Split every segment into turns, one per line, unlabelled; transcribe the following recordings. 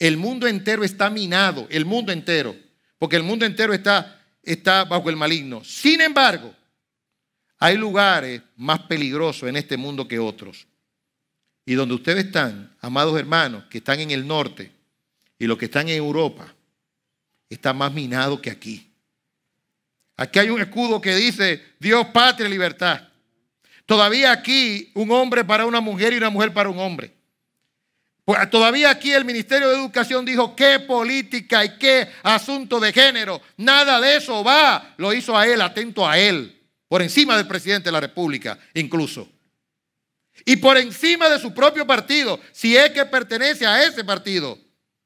El mundo entero está minado, el mundo entero, porque el mundo entero está, está bajo el maligno. Sin embargo, hay lugares más peligrosos en este mundo que otros. Y donde ustedes están, amados hermanos, que están en el norte y los que están en Europa, está más minado que aquí. Aquí hay un escudo que dice Dios, patria, libertad. Todavía aquí un hombre para una mujer y una mujer para un hombre. Todavía aquí el Ministerio de Educación dijo qué política y qué asunto de género. Nada de eso va. Lo hizo a él, atento a él. Por encima del presidente de la República, incluso. Y por encima de su propio partido, si es que pertenece a ese partido.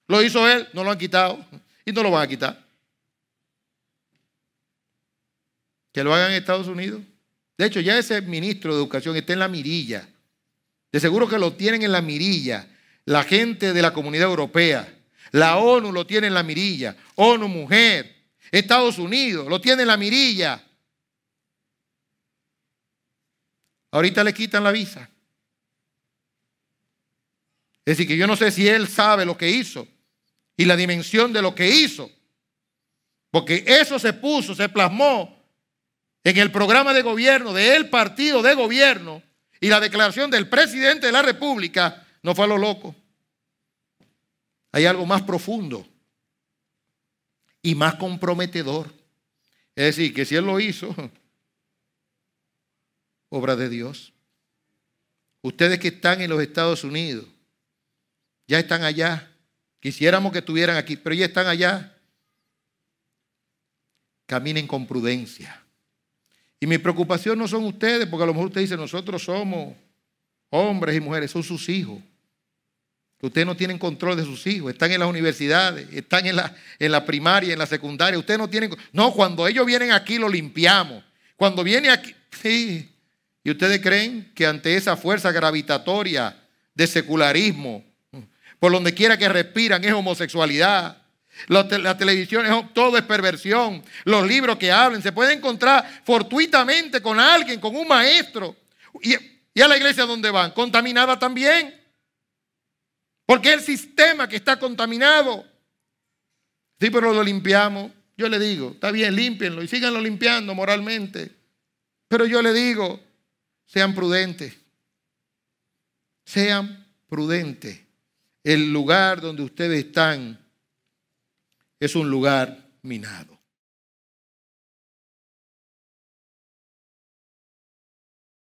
Lo hizo él, no lo han quitado y no lo van a quitar. Que lo hagan Estados Unidos. De hecho, ya ese ministro de Educación está en la mirilla. De seguro que lo tienen en la mirilla la gente de la comunidad europea, la ONU lo tiene en la mirilla, ONU Mujer, Estados Unidos lo tiene en la mirilla. Ahorita le quitan la visa. Es decir, que yo no sé si él sabe lo que hizo y la dimensión de lo que hizo. Porque eso se puso, se plasmó en el programa de gobierno del partido de gobierno y la declaración del presidente de la República no fue a lo loco. Hay algo más profundo y más comprometedor. Es decir, que si Él lo hizo, obra de Dios. Ustedes que están en los Estados Unidos, ya están allá. Quisiéramos que estuvieran aquí, pero ya están allá. Caminen con prudencia. Y mi preocupación no son ustedes, porque a lo mejor usted dice, nosotros somos hombres y mujeres, son sus hijos. Ustedes no tienen control de sus hijos, están en las universidades, están en la, en la primaria, en la secundaria. Ustedes no tienen... No, cuando ellos vienen aquí lo limpiamos. Cuando viene aquí... Sí. ¿Y ustedes creen que ante esa fuerza gravitatoria de secularismo, por donde quiera que respiran es homosexualidad, la, televisión, es, todo es perversión. Los libros que hablan, se puede encontrar fortuitamente con alguien, con un maestro. Y, a la iglesia dónde van, contaminada también. Porque el sistema que está contaminado. Sí, pero lo limpiamos. Yo le digo, está bien, límpienlo y síganlo limpiando moralmente. Pero yo le digo, sean prudentes. Sean prudentes. El lugar donde ustedes están es un lugar minado.